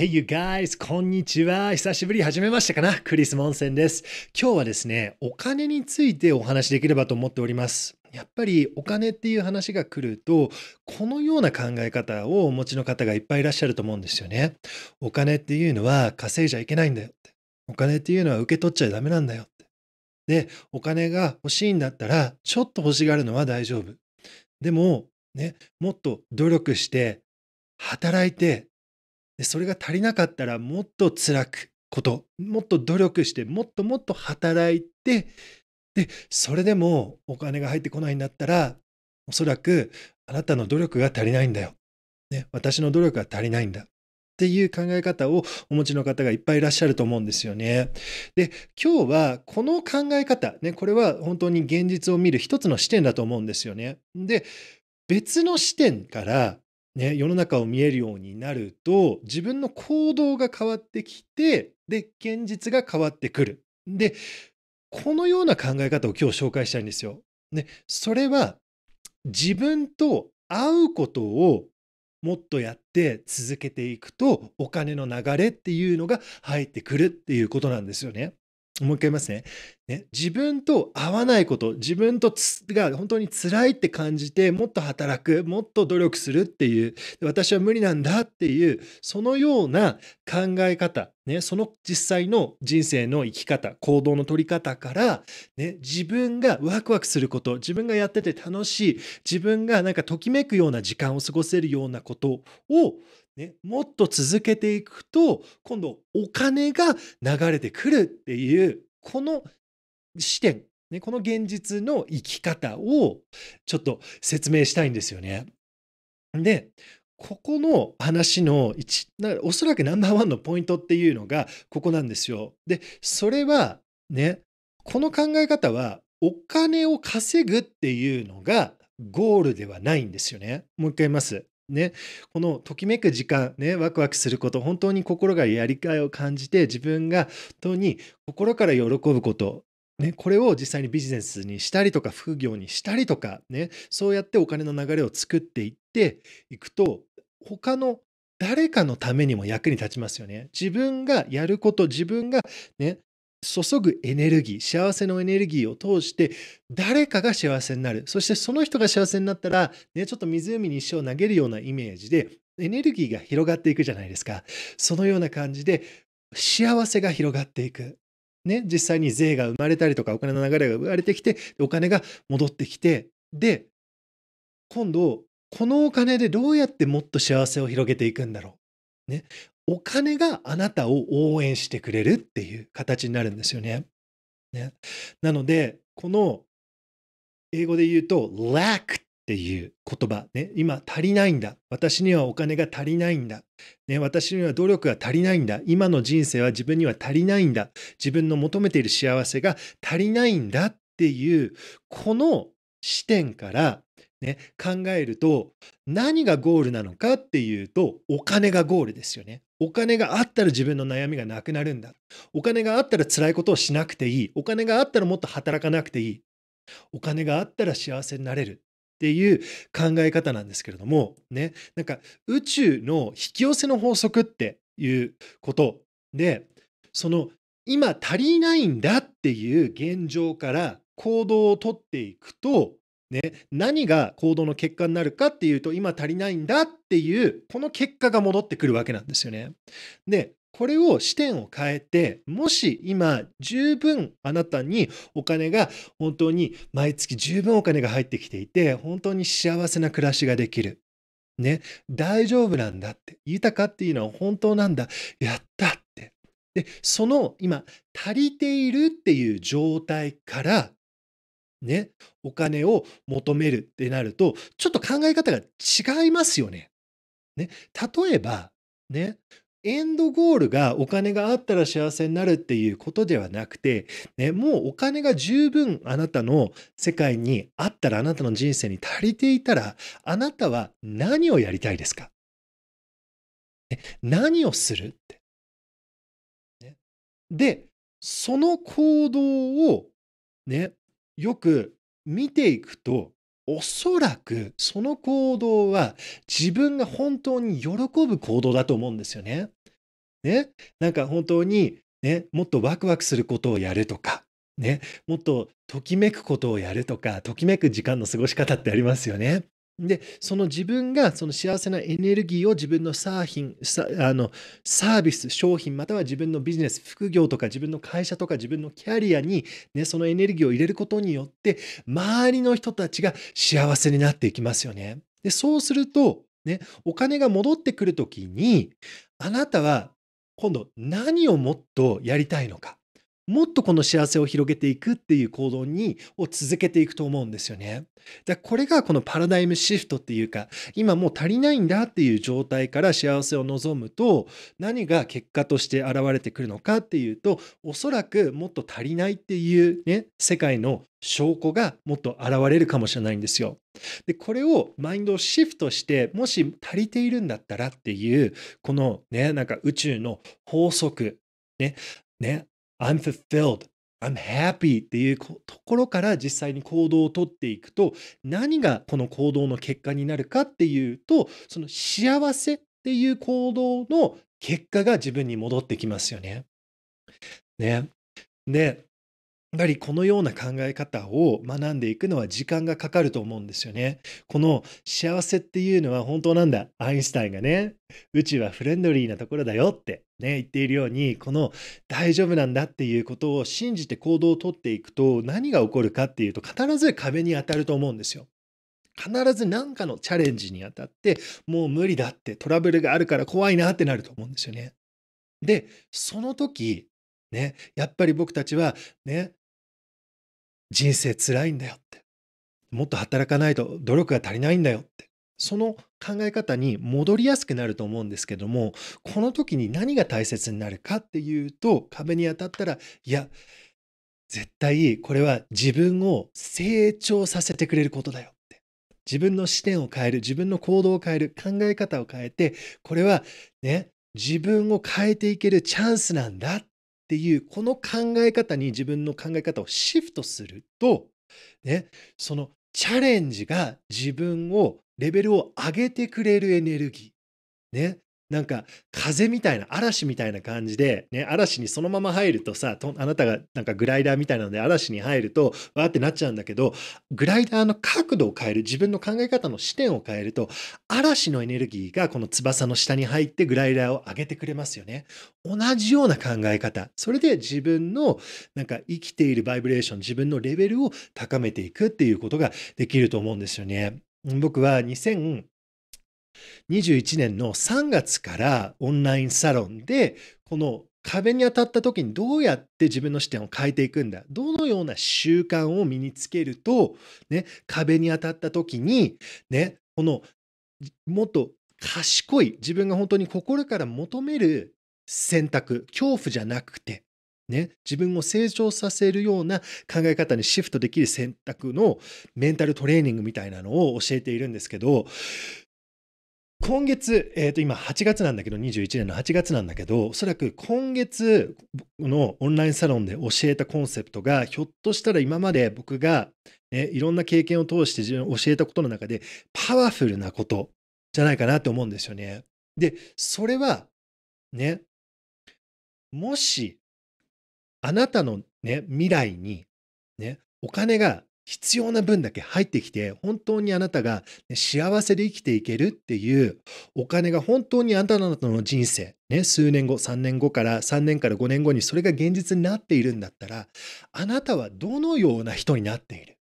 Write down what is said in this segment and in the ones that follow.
Hey you guys! こんにちは。久しぶり。はじめましたかなクリス・モンセンです。今日はですね、お金についてお話しできればと思っております。やっぱりお金っていう話が来ると、このような考え方をお持ちの方がいっぱいいらっしゃると思うんですよね。お金っていうのは稼いじゃいけないんだよって。お金っていうのは受け取っちゃダメなんだよって。で、お金が欲しいんだったら、ちょっと欲しがるのは大丈夫。でも、ね、もっと努力して、働いて、でそれが足りなかったらもっと辛くこともっと努力してもっともっと働いてでそれでもお金が入ってこないんだったらおそらくあなたの努力が足りないんだよ、ね、私の努力が足りないんだっていう考え方をお持ちの方がいっぱいいらっしゃると思うんですよね。で、今日はこの考え方、ね、これは本当に現実を見る一つの視点だと思うんですよね。で、別の視点からね、世の中を見えるようになると自分の行動が変わってきてで現実が変わってくるでこのような考え方を今日紹介したいんですよ。ね、それは自分と会うことをもっとやって続けていくとお金の流れっていうのが入ってくるっていうことなんですよね。もう一回言いますね。ね自分と合わないこと、自分とが本当に辛いって感じて、もっと働く、もっと努力するっていう、私は無理なんだっていう、そのような考え方、ね、その実際の人生の生き方、行動の取り方から、ね、自分がワクワクすること、自分がやってて楽しい、自分がなんかときめくような時間を過ごせるようなことをね、もっと続けていくと今度お金が流れてくるっていうこの視点、ね、この現実の生き方をちょっと説明したいんですよね。でここの話の一おそらくナンバーワンのポイントっていうのがここなんですよ。でそれはねこの考え方はお金を稼ぐっていうのがゴールではないんですよね。もう一回言います。ね、このときめく時間、ね、ワクワクすること、本当に心がやりがいを感じて、自分が本当に心から喜ぶこと、ね、これを実際にビジネスにしたりとか、副業にしたりとか、ね、そうやってお金の流れを作っていっていくと、他の誰かのためにも役に立ちますよね。自分がやること、自分がね、注ぐエネルギー、幸せのエネルギーを通して、誰かが幸せになる。そしてその人が幸せになったら、ね、ちょっと湖に石を投げるようなイメージで、エネルギーが広がっていくじゃないですか。そのような感じで、幸せが広がっていく。ね、実際に税が生まれたりとか、お金の流れが生まれてきて、お金が戻ってきて、で、今度、このお金でどうやってもっと幸せを広げていくんだろう。ね、お金があなたを応援してくれるっていう形になるんですよね。ねなので、この英語で言うと、lack っていう言葉、ね、今足りないんだ。私にはお金が足りないんだ、ね。私には努力が足りないんだ。今の人生は自分には足りないんだ。自分の求めている幸せが足りないんだっていう、この視点からね、考えると何がゴールなのかっていうとお金がゴールですよね。お金があったら自分の悩みがなくなるんだ。お金があったら辛いことをしなくていい。お金があったらもっと働かなくていい。お金があったら幸せになれるっていう考え方なんですけれどもね、なんか宇宙の引き寄せの法則っていうことで、その今足りないんだっていう現状から行動をとっていくとね、何が行動の結果になるかっていうと今足りないんだっていうこの結果が戻ってくるわけなんですよね。でこれを視点を変えてもし今十分あなたにお金が本当に毎月十分お金が入ってきていて本当に幸せな暮らしができる。ね、大丈夫なんだって豊かっていうのは本当なんだやったってでその今足りているっていう状態からね、お金を求めるってなると、ちょっと考え方が違いますよね。ね、例えば、ね、エンドゴールがお金があったら幸せになるっていうことではなくて、ね、もうお金が十分あなたの世界にあったら、あなたの人生に足りていたら、あなたは何をやりたいですか、ね、何をするって、ね。で、その行動をね、よく見ていくと、おそらくその行動は自分が本当に喜ぶ行動だと思うんですよね。ね。なんか本当にね、もっとワクワクすることをやるとか、ね、もっとときめくことをやるとか、ときめく時間の過ごし方ってありますよね。で、その自分がその幸せなエネルギーを自分のサーヒンサあのサービス、商品、または自分のビジネス、副業とか自分の会社とか自分のキャリアに、ね、そのエネルギーを入れることによって、周りの人たちが幸せになっていきますよね。で、そうすると、ね、お金が戻ってくるときに、あなたは今度何をもっとやりたいのか。もっとこの幸せを広げていくっていう行動に、を続けていくと思うんですよね。あ、これがこのパラダイムシフトっていうか、今もう足りないんだっていう状態から幸せを望むと、何が結果として現れてくるのかっていうと、おそらくもっと足りないっていうね、世界の証拠がもっと現れるかもしれないんですよ。で、これをマインドをシフトして、もし足りているんだったらっていう、このね、なんか宇宙の法則、ね、ね、I'm fulfilled I'm happy っていうところから実際に行動をとっていくと何がこの行動の結果になるかっていうとその幸せっていう行動の結果が自分に戻ってきますよね。ね。でやっぱりこのような考え方を学んでいくのは時間がかかると思うんですよね。この幸せっていうのは本当なんだ。アインシュタインがね、宇宙はフレンドリーなところだよってね、言っているように、この大丈夫なんだっていうことを信じて行動をとっていくと何が起こるかっていうと必ず壁に当たると思うんですよ。必ず何かのチャレンジに当たって、もう無理だってトラブルがあるから怖いなってなると思うんですよね。で、その時、ね、やっぱり僕たちは、ね、人生つらいんだよって。もっと働かないと努力が足りないんだよって。その考え方に戻りやすくなると思うんですけども、この時に何が大切になるかっていうと、壁に当たったら、いや、絶対これは自分を成長させてくれることだよって。自分の視点を変える、自分の行動を変える、考え方を変えて、これはね、自分を変えていけるチャンスなんだっっていうこの考え方に自分の考え方をシフトすると、ね、そのチャレンジが自分をレベルを上げてくれるエネルギー、ね、なんか風みたいな嵐みたいな感じで、ね、嵐にそのまま入るとさあなたがなんかグライダーみたいなので嵐に入るとわーってなっちゃうんだけどグライダーの角度を変える自分の考え方の視点を変えると嵐のエネルギーがこの翼の下に入ってグライダーを上げてくれますよね同じような考え方それで自分のなんか生きているバイブレーション自分のレベルを高めていくっていうことができると思うんですよね僕は21年の3月からオンラインサロンで、この壁に当たった時にどうやって自分の視点を変えていくんだどのような習慣を身につけると、ね、壁に当たった時に、ね、このもっと賢い自分が本当に心から求める選択恐怖じゃなくて、ね、自分を成長させるような考え方にシフトできる選択のメンタルトレーニングみたいなのを教えているんですけど今月、えっ、ー、と、今8月なんだけど、21年の8月なんだけど、おそらく今月のオンラインサロンで教えたコンセプトが、ひょっとしたら今まで僕が、ね、いろんな経験を通して自分教えたことの中で、パワフルなことじゃないかなと思うんですよね。で、それは、ね、もし、あなたのね、未来に、ね、お金が必要な分だけ入ってきて、本当にあなたが幸せで生きていけるっていう、お金が本当にあなたの人生、ね、数年後、3年後から、3年から5年後にそれが現実になっているんだったら、あなたはどのような人になっている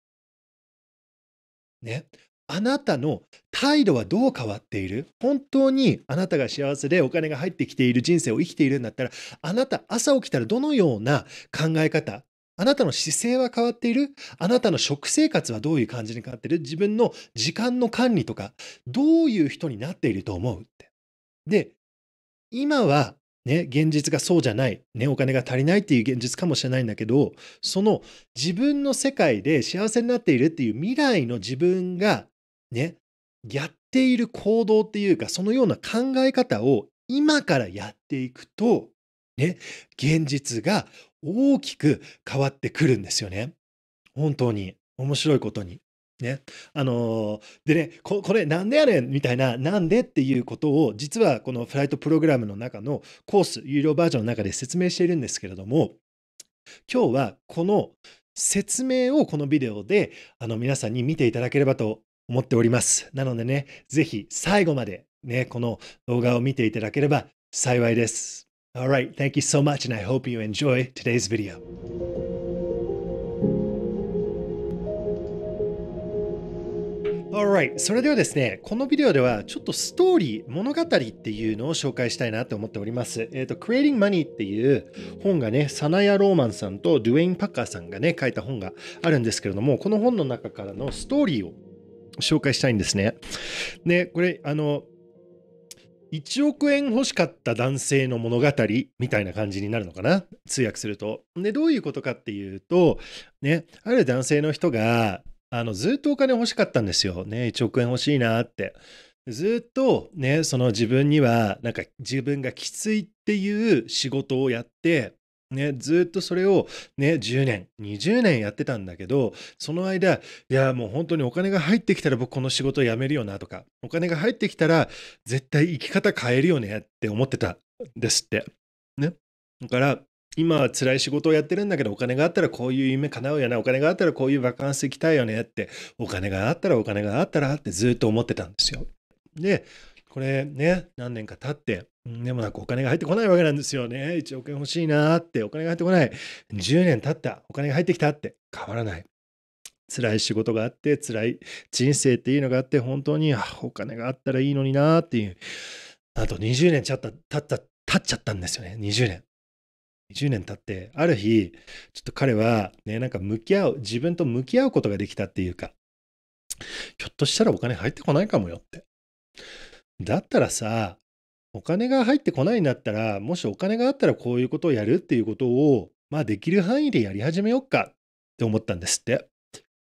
ね。あなたの態度はどう変わっている本当にあなたが幸せでお金が入ってきている人生を生きているんだったら、あなた朝起きたらどのような考え方、あなたの姿勢は変わっているあなたの食生活はどういう感じに変わっている自分の時間の管理とか、どういう人になっていると思うって。で、今はね、現実がそうじゃない、ね、お金が足りないっていう現実かもしれないんだけど、その自分の世界で幸せになっているっていう未来の自分が、ね、やっている行動っていうか、そのような考え方を今からやっていくと、ね、現実が大きく変わってくるんですよね。本当に面白いことに。ね。あのー、でねこ、これなんでやねんみたいな、なんでっていうことを、実はこのフライトプログラムの中のコース、有料バージョンの中で説明しているんですけれども、今日はこの説明をこのビデオであの皆さんに見ていただければと思っております。なのでね、ぜひ最後までね、この動画を見ていただければ幸いです。All right, thank you so much, and I hope you enjoy today's video. Alright, それではですね、このビデオではちょっとストーリー、物語っていうのを紹介したいなと思っております。えっ、ー、と、Creating Money っていう本がね、サナヤ・ローマンさんとドゥエイン・パッカーさんがね、書いた本があるんですけれども、この本の中からのストーリーを紹介したいんですね。で、これ、あの、1億円欲しかった男性の物語みたいな感じになるのかな通訳すると。で、どういうことかっていうと、ね、ある男性の人が、あの、ずっとお金欲しかったんですよ。ね、1億円欲しいなって。ずっとね、その自分には、なんか自分がきついっていう仕事をやって、ね、ずっとそれを、ね、10年20年やってたんだけどその間いやもう本当にお金が入ってきたら僕この仕事辞めるよなとかお金が入ってきたら絶対生き方変えるよねって思ってたんですって。ね、だから今は辛い仕事をやってるんだけどお金があったらこういう夢叶うよねお金があったらこういうバカンス行きたいよねってお金があったらお金があったらってずっと思ってたんですよ。でこれね、何年か経って、でもなんかお金が入ってこないわけなんですよね。1億円欲しいなって、お金が入ってこない。10年経った、お金が入ってきたって変わらない。辛い仕事があって、辛い人生っていうのがあって、本当にお金があったらいいのになっていう。あと20年経った、経った、経っちゃったんですよね。20年。20年経って、ある日、ちょっと彼はね、なんか向き合う、自分と向き合うことができたっていうか、ひょっとしたらお金入ってこないかもよって。だったらさ、お金が入ってこないんだったら、もしお金があったらこういうことをやるっていうことを、まあできる範囲でやり始めようかって思ったんですって。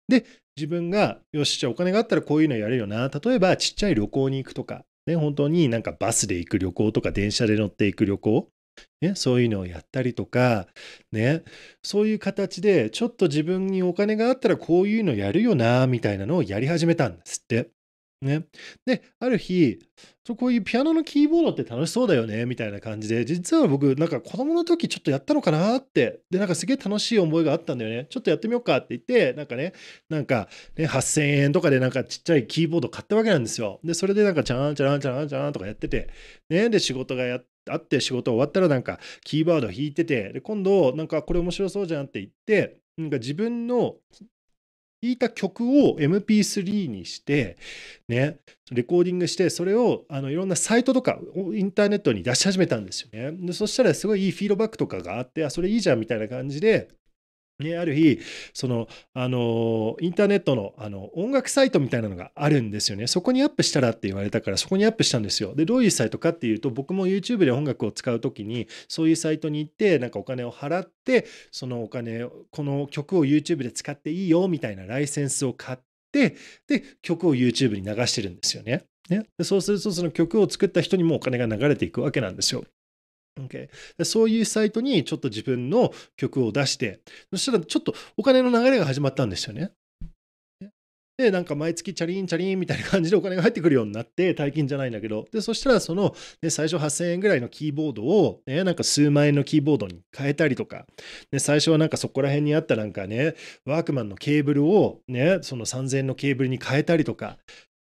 で、自分が、よし、じゃあお金があったらこういうのやれるよな。例えば、ちっちゃい旅行に行くとか、ね、本当になんかバスで行く旅行とか、電車で乗っていく旅行、ね、そういうのをやったりとか、ね、そういう形で、ちょっと自分にお金があったらこういうのやるよな、みたいなのをやり始めたんですって。ね。で、ある日、こういうピアノのキーボードって楽しそうだよね、みたいな感じで、実は僕、なんか子供の時ちょっとやったのかなって、で、なんかすげえ楽しい思いがあったんだよね。ちょっとやってみようかって言って、なんかね、なんか、ね、8000円とかでなんかちっちゃいキーボード買ったわけなんですよ。で、それでなんか、チャーンチャーンチャーンチャーンとかやってて、ね、で、仕事がやって、あって仕事終わったらなんかキーボード弾いててで今度なんかこれ面白そうじゃんって言ってなんか自分の聞いた曲を MP3 にして、ね、レコーディングして、それをあのいろんなサイトとかインターネットに出し始めたんですよね。でそしたらすごいいいフィードバックとかがあって、あ、それいいじゃんみたいな感じで、ね、ある日そのあのインターネットのあの音楽サイトみたいなのがあるんですよねそこにアップしたらって言われたからそこにアップしたんですよでどういうサイトかっていうと僕も YouTube で音楽を使う時にそういうサイトに行ってなんかお金を払ってそのお金この曲を YouTube で使っていいよみたいなライセンスを買ってで曲を YouTube に流してるんですよねね、そうするとその曲を作った人にもお金が流れていくわけなんですよ。Okay、そういうサイトにちょっと自分の曲を出して、そしたらちょっとお金の流れが始まったんですよね。で、なんか毎月チャリンチャリンみたいな感じでお金が入ってくるようになって、大金じゃないんだけど、で、そしたらその、ね、最初8000円ぐらいのキーボードを、ね、なんか数万円のキーボードに変えたりとか、最初はなんかそこら辺にあったなんかね、ワークマンのケーブルをね、その3000円のケーブルに変えたりとか、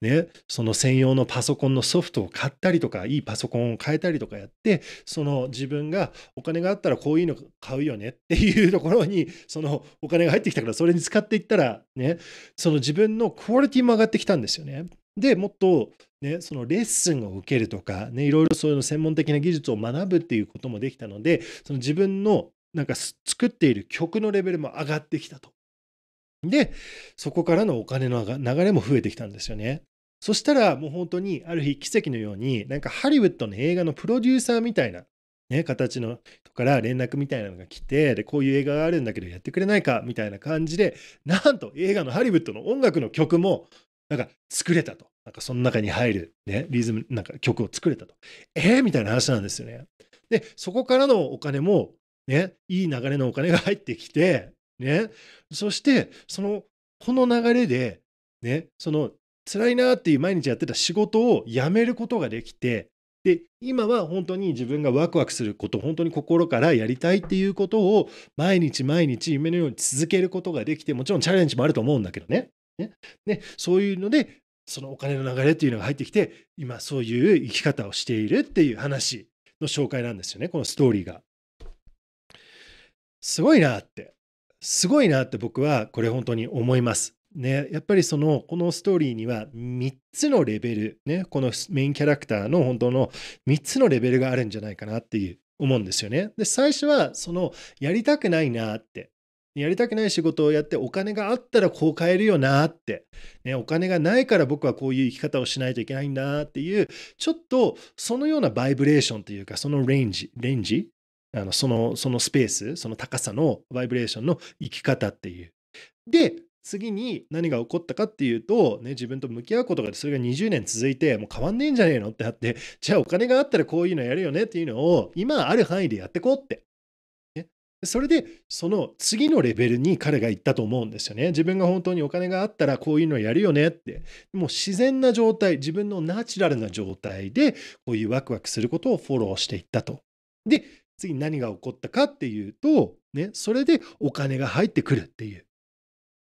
ね、その専用のパソコンのソフトを買ったりとか、いいパソコンを変えたりとかやって、その自分がお金があったらこういうの買うよねっていうところに、そのお金が入ってきたからそれに使っていったら、ね、その自分のクオリティも上がってきたんですよね。で、もっと、ね、そのレッスンを受けるとか、ね、いろいろそういうの専門的な技術を学ぶっていうこともできたので、その自分のなんか作っている曲のレベルも上がってきたと。で、そこからのお金の流れも増えてきたんですよね。そしたらもう本当にある日奇跡のようになんかハリウッドの映画のプロデューサーみたいな、ね、形の人から連絡みたいなのが来てでこういう映画があるんだけどやってくれないかみたいな感じでなんと映画のハリウッドの音楽の曲もなんか作れたとなんかその中に入る、ね、リズムなんか曲を作れたとえー、みたいな話なんですよねでそこからのお金もねいい流れのお金が入ってきてね。そして、その、この流れで、ね、その、辛いなっていう毎日やってた仕事をやめることができて、で、今は本当に自分がワクワクすること、本当に心からやりたいっていうことを、毎日毎日夢のように続けることができて、もちろんチャレンジもあると思うんだけどね。ね。ねそういうので、そのお金の流れっていうのが入ってきて、今そういう生き方をしているっていう話の紹介なんですよね、このストーリーが。すごいなって。すごいなって僕はこれ本当に思います。ね、やっぱりそのこのストーリーには3つのレベル、ね、このメインキャラクターの本当の3つのレベルがあるんじゃないかなっていう思うんですよね。で最初はそのやりたくないなってやりたくない仕事をやってお金があったらこう変えるよなって、ね、お金がないから僕はこういう生き方をしないといけないんだっていうちょっとそのようなバイブレーションというかそのレンジレンジあのそのそのスペースその高さのバイブレーションの生き方っていう。で次に何が起こったかっていうと、ね、自分と向き合うことがそれが20年続いてもう変わんねえんじゃねえのってあってじゃあお金があったらこういうのやるよねっていうのを今ある範囲でやっていこうって。それでその次のレベルに彼が行ったと思うんですよね。自分が本当にお金があったらこういうのやるよねって。もう自然な状態、自分のナチュラルな状態でこういうワクワクすることをフォローしていったと。で、次に何が起こったかっていうと、ね、それでお金が入ってくるっていう、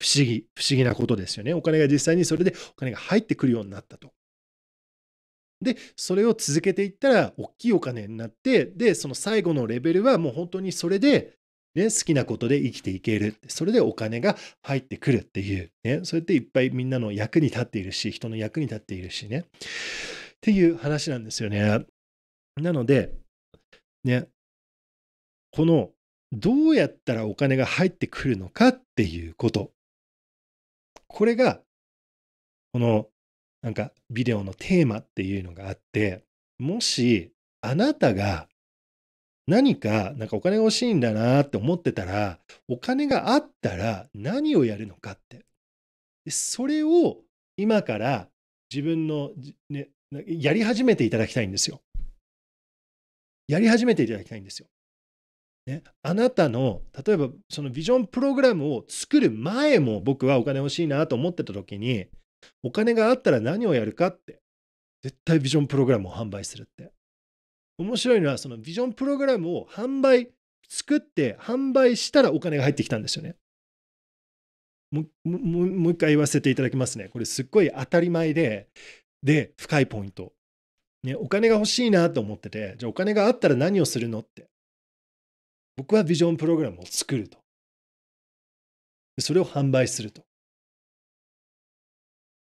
不思議、不思議なことですよね。お金が実際にそれでお金が入ってくるようになったと。で、それを続けていったら、大きいお金になって、で、その最後のレベルはもう本当にそれで、ね、好きなことで生きていける。それでお金が入ってくるっていう、ね、そうやっていっぱいみんなの役に立っているし、人の役に立っているしね。っていう話なんですよね。なので、ね、このどうやったらお金が入ってくるのかっていうこと。これが、このなんかビデオのテーマっていうのがあって、もしあなたが何か、なんかお金が欲しいんだなって思ってたら、お金があったら何をやるのかって。それを今から自分の、ね、やり始めていただきたいんですよ。やり始めていただきたいんですよ。ね、あなたの例えばそのビジョンプログラムを作る前も僕はお金欲しいなと思ってた時にお金があったら何をやるかって絶対ビジョンプログラムを販売するって面白いのはそのビジョンプログラムを販売作って販売したらお金が入ってきたんですよねもう一回言わせていただきますねこれすっごい当たり前でで深いポイント、ね、お金が欲しいなと思っててじゃあお金があったら何をするのって僕はビジョンプログラムを作ると。それを販売すると。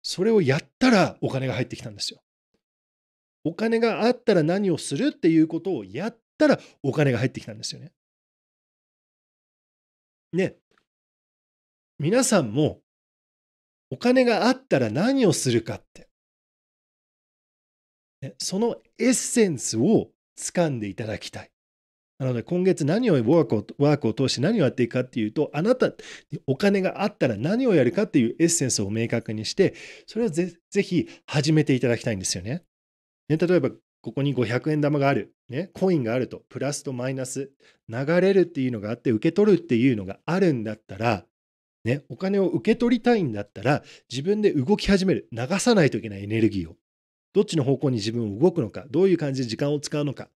それをやったらお金が入ってきたんですよ。お金があったら何をするっていうことをやったらお金が入ってきたんですよね。ね。皆さんもお金があったら何をするかって。ね、そのエッセンスを掴んでいただきたい。なので今月何をワークをワークを通して何をやっていくかっていうと、あなた、お金があったら何をやるかっていうエッセンスを明確にして、それをぜぜひ始めていただきたいんですよね。ね例えば、ここに500円玉がある、ね、コインがあると、プラスとマイナス、流れるっていうのがあって、受け取るっていうのがあるんだったら、ね、お金を受け取りたいんだったら、自分で動き始める、流さないといけないエネルギーを。どっちの方向に自分を動くのか、どういう感じで時間を使うのか、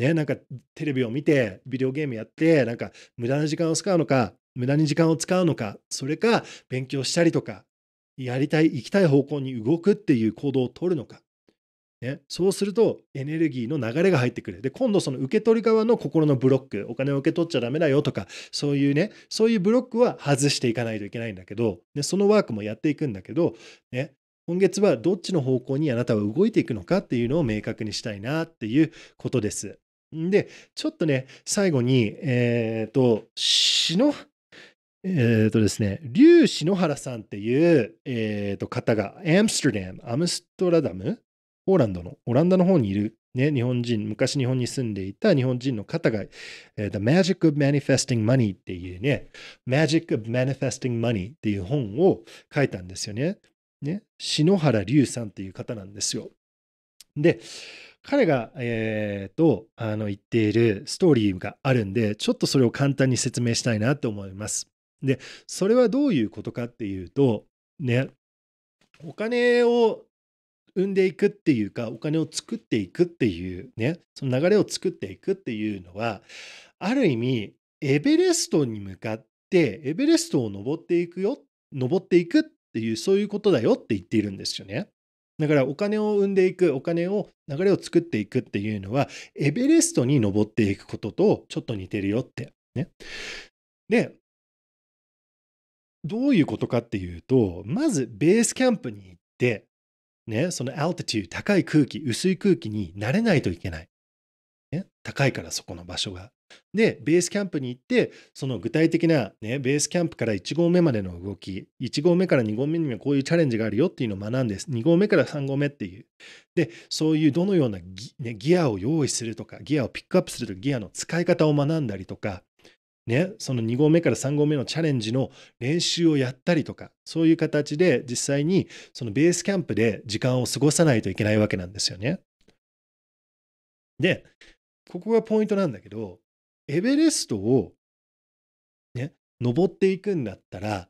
ね、なんかテレビを見て、ビデオゲームやって、なんか無駄な時間を使うのか、無駄に時間を使うのか、それか勉強したりとか、やりたい、行きたい方向に動くっていう行動をとるのか。ね、そうするとエネルギーの流れが入ってくる。で、今度その受け取り側の心のブロック、お金を受け取っちゃダメだよとか、そういうね、そういうブロックは外していかないといけないんだけど、でそのワークもやっていくんだけど、ね、今月はどっちの方向にあなたは動いていくのかっていうのを明確にしたいなっていうことです。で、ちょっとね、最後に、えっ、ー、と、しの、えっ、ー、とですね、竜篠原さんっていう、えー、と方が、アムステルダム、アムストラダム、ポーランドの、オランダの方にいる、ね、日本人、昔日本に住んでいた日本人の方が、えー、The Magic of Manifesting Money っていうね、Magic of Manifesting Money っていう本を書いたんですよね。ね、篠原龍さんっていう方なんですよ。で、彼が、えー、と、あの、言っているストーリーがあるんで、ちょっとそれを簡単に説明したいなと思います。で、それはどういうことかっていうと、ね、お金を生んでいくっていうか、お金を作っていくっていうね、その流れを作っていくっていうのは、ある意味、エベレストに向かって、エベレストを登っていくよ、登っていくっていう、そういうことだよって言っているんですよね。だからお金を生んでいく、お金を、流れを作っていくっていうのは、エベレストに登っていくこととちょっと似てるよって。ね。で、どういうことかっていうと、まずベースキャンプに行って、ね、そのアルティチュー、高い空気、薄い空気に慣れないといけない。ね、高いからそこの場所が。で、ベースキャンプに行って、その具体的な、ね、ベースキャンプから1合目までの動き、1合目から2合目にはこういうチャレンジがあるよっていうのを学んで、2合目から3合目っていう。で、そういうどのようなギ,、ね、ギアを用意するとか、ギアをピックアップするとか、ギアの使い方を学んだりとか、ね、その2合目から3合目のチャレンジの練習をやったりとか、そういう形で実際にそのベースキャンプで時間を過ごさないといけないわけなんですよね。で、ここがポイントなんだけど、エベレストをね、登っていくんだったら、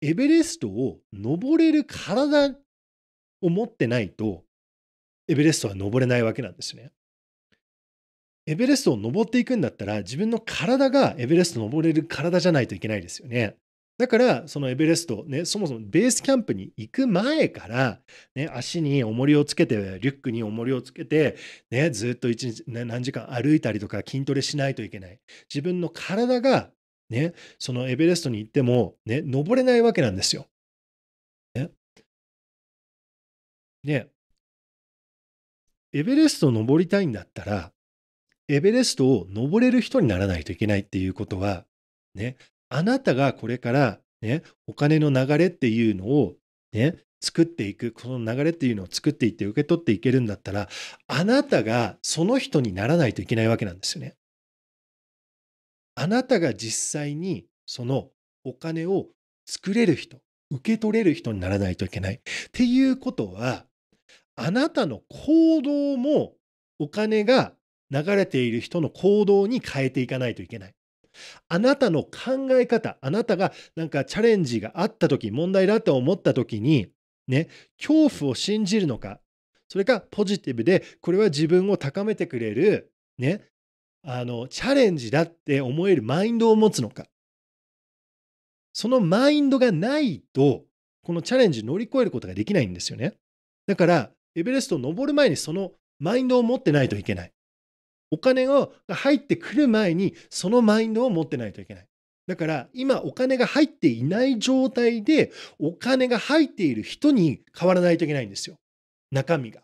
エベレストを登れる体を持ってないと、エベレストは登れないわけなんですね。エベレストを登っていくんだったら、自分の体がエベレスト登れる体じゃないといけないですよね。だから、そのエベレスト、ね、そもそもベースキャンプに行く前から、ね、足に重りをつけて、リュックに重りをつけて、ね、ずっと一日、ね、何時間歩いたりとか筋トレしないといけない。自分の体が、ね、そのエベレストに行っても、ね、登れないわけなんですよ。ね。ね。エベレストを登りたいんだったら、エベレストを登れる人にならないといけないっていうことは、ね、あなたがこれからね、お金の流れっていうのをね、作っていく、この流れっていうのを作っていって受け取っていけるんだったら、あなたがその人にならないといけないわけなんですよね。あなたが実際にそのお金を作れる人、受け取れる人にならないといけない。っていうことは、あなたの行動もお金が流れている人の行動に変えていかないといけない。あなたの考え方、あなたがなんかチャレンジがあった時、問題だと思った時に、ね、恐怖を信じるのか、それかポジティブで、これは自分を高めてくれる、ね、あの、チャレンジだって思えるマインドを持つのか。そのマインドがないと、このチャレンジ乗り越えることができないんですよね。だから、エベレストを登る前にそのマインドを持ってないといけない。お金が入ってくる前にそのマインドを持ってないといけない。だから今お金が入っていない状態でお金が入っている人に変わらないといけないんですよ。中身が。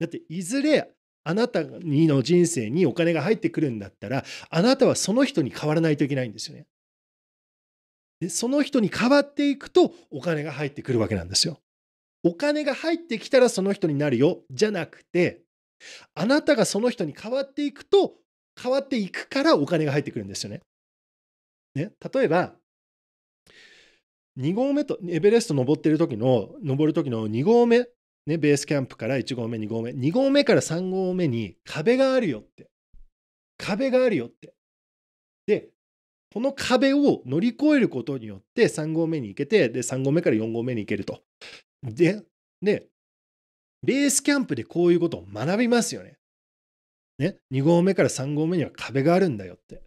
だっていずれあなたにの人生にお金が入ってくるんだったらあなたはその人に変わらないといけないんですよね。でその人に変わっていくとお金が入ってくるわけなんですよ。お金が入ってきたらその人になるよじゃなくてあなたがその人に変わっていくと、変わっていくからお金が入ってくるんですよね。ね例えば、2合目と、エベレスト登ってる時の、登る時の2合目、ね、ベースキャンプから1合目、2合目、2合目から3合目に壁があるよって。壁があるよって。で、この壁を乗り越えることによって3合目に行けて、で、3合目から4合目に行けると。で、でベースキャンプでこういうことを学びますよね。ね、2合目から3合目には壁があるんだよって。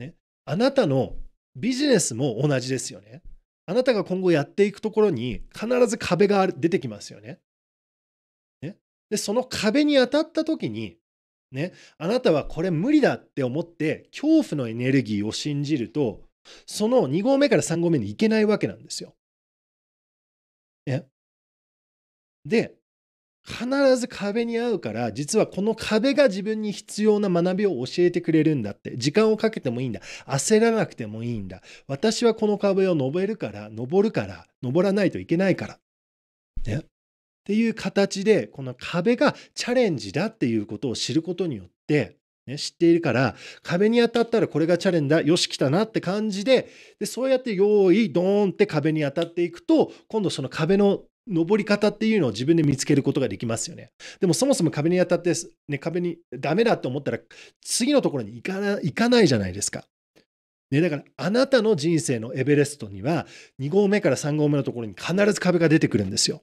ね、あなたのビジネスも同じですよね。あなたが今後やっていくところに必ず壁が出てきますよね。ねで、その壁に当たった時に、ね、あなたはこれ無理だって思って恐怖のエネルギーを信じると、その2合目から3合目に行けないわけなんですよ。ね、で、必ず壁に合うから実はこの壁が自分に必要な学びを教えてくれるんだって時間をかけてもいいんだ焦らなくてもいいんだ私はこの壁を登るから登るから登らないといけないから、ね、っていう形でこの壁がチャレンジだっていうことを知ることによって、ね、知っているから壁に当たったらこれがチャレンジだよし来たなって感じででそうやって用意ドーンって壁に当たっていくと今度その壁の登り方っていうのを自分で見つけることができますよね。でもそもそも壁に当たって、ね、壁にダメだと思ったら次のところに行かな行かないじゃないですか。ね、だからあなたの人生のエベレストには2合目から3合目のところに必ず壁が出てくるんですよ。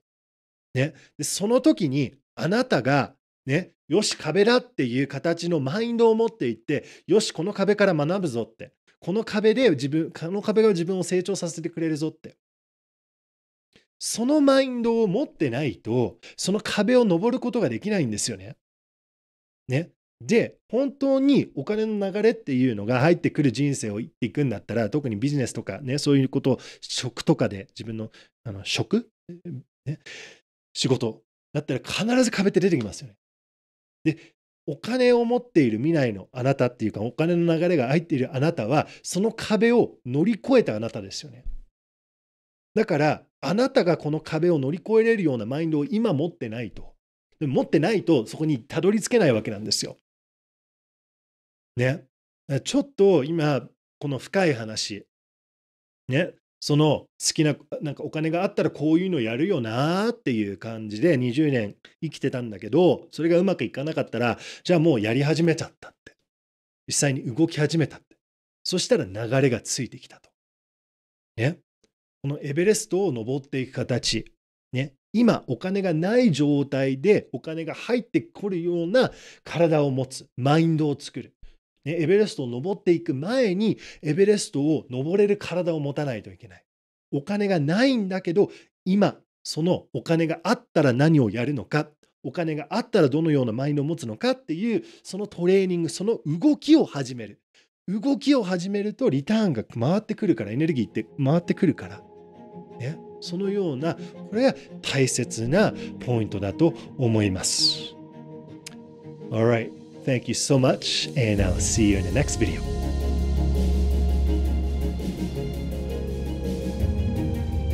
ね、でその時にあなたが、ね、よし壁だっていう形のマインドを持っていってよしこの壁から学ぶぞってこの壁で自分この壁が自分を成長させてくれるぞってそのマインドを持ってないと、その壁を登ることができないんですよね。ね。で、本当にお金の流れっていうのが入ってくる人生を生きていくんだったら、特にビジネスとかね、そういうことを食とかで、自分のあの食、ね、仕事だったら必ず壁って出てきますよね。で、お金を持っている未来のあなたっていうか、お金の流れが入っているあなたは、その壁を乗り越えたあなたですよね。だから、あなたがこの壁を乗り越えれるようなマインドを今持ってないと。で持ってないとそこにたどり着けないわけなんですよ。ね。ちょっと今、この深い話。ね。その好きな、なんかお金があったらこういうのやるよなっていう感じで20年生きてたんだけど、それがうまくいかなかったら、じゃあもうやり始めちゃったって。実際に動き始めたって。そしたら流れがついてきたと。ね。このエベレストを登っていく形、ね、今お金がない状態でお金が入ってこるような体を持つ、マインドを作る。ね、エベレストを登っていく前に、エベレストを登れる体を持たないといけない。お金がないんだけど、今、そのお金があったら何をやるのか、お金があったらどのようなマインドを持つのかっていう、そのトレーニング、その動きを始める。動きを始めるとリターンが回ってくるから、エネルギーって回ってくるから。ね、そのようなこれが大切なポイントだと思います。Alright, thank you so much, and I'll see you in the next video.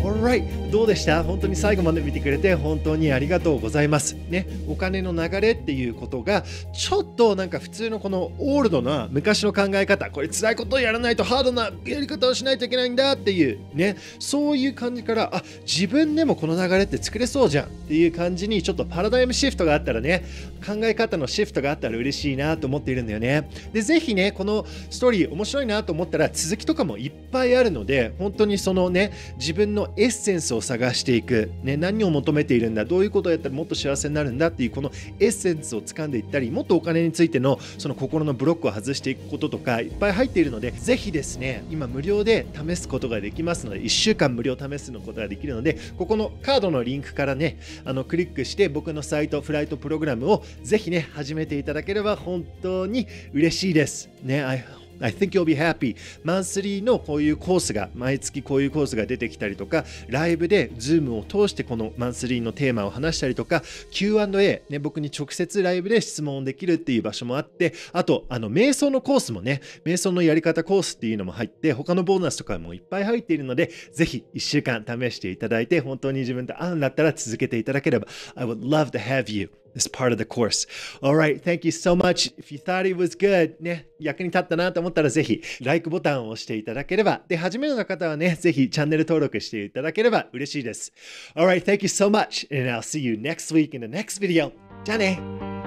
All right. どうでした本当に最後まで見てくれて本当にありがとうございます。ね、お金の流れっていうことがちょっとなんか普通のこのオールドな昔の考え方これ辛いことをやらないとハードなやり方をしないといけないんだっていうねそういう感じからあ自分でもこの流れって作れそうじゃんっていう感じにちょっとパラダイムシフトがあったらね考え方のシフトがあったら嬉しいなと思っているんだよね。でぜひねこのストーリー面白いなと思ったら続きとかもいっぱいあるので本当にそのね自分のエッセンスをを探していく、ね、何を求めているんだどういうことをやったらもっと幸せになるんだっていうこのエッセンスを掴んでいったりもっとお金についてのその心のブロックを外していくこととかいっぱい入っているのでぜひですね今無料で試すことができますので1週間無料試すのことができるのでここのカードのリンクからねあのクリックして僕のサイトフライトプログラムをぜひね始めていただければ本当に嬉しいですね I think you'll be happy マンスリーのこういうコースが毎月こういうコースが出てきたりとかライブで Zoom を通してこのマンスリーのテーマを話したりとか Q&A、ね、僕に直接ライブで質問できるっていう場所もあってあとあの瞑想のコースもね瞑想のやり方コースっていうのも入って他のボーナスとかもいっぱい入っているのでぜひ1週間試していただいて本当に自分と合うんだったら続けていただければ I would love to have you this part of the course. All right, thank you so much. If you thought it was good, ね、役に立ったなと思ったらぜひ、like ボタンを押していただければ。で、初めての方はね、ぜひチャンネル登録していただければ嬉しいです。All right, thank you so much, and I'll see you next week in the next video. じゃあね